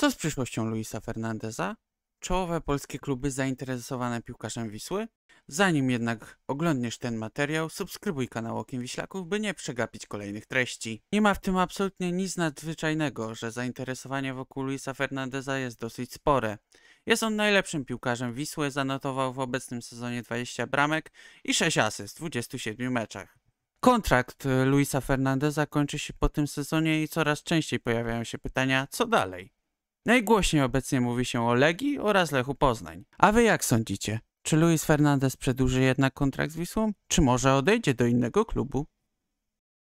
Co z przyszłością Luisa Fernandeza? Czołowe polskie kluby zainteresowane piłkarzem Wisły? Zanim jednak oglądniesz ten materiał, subskrybuj kanał Okiem Wiślaków, by nie przegapić kolejnych treści. Nie ma w tym absolutnie nic nadzwyczajnego, że zainteresowanie wokół Luisa Fernandeza jest dosyć spore. Jest on najlepszym piłkarzem Wisły, zanotował w obecnym sezonie 20 bramek i 6 asyst w 27 meczach. Kontrakt Luisa Fernandeza kończy się po tym sezonie i coraz częściej pojawiają się pytania, co dalej? Najgłośniej obecnie mówi się o Legii oraz Lechu Poznań. A wy jak sądzicie? Czy Luis Fernandez przedłuży jednak kontrakt z Wisłą? Czy może odejdzie do innego klubu?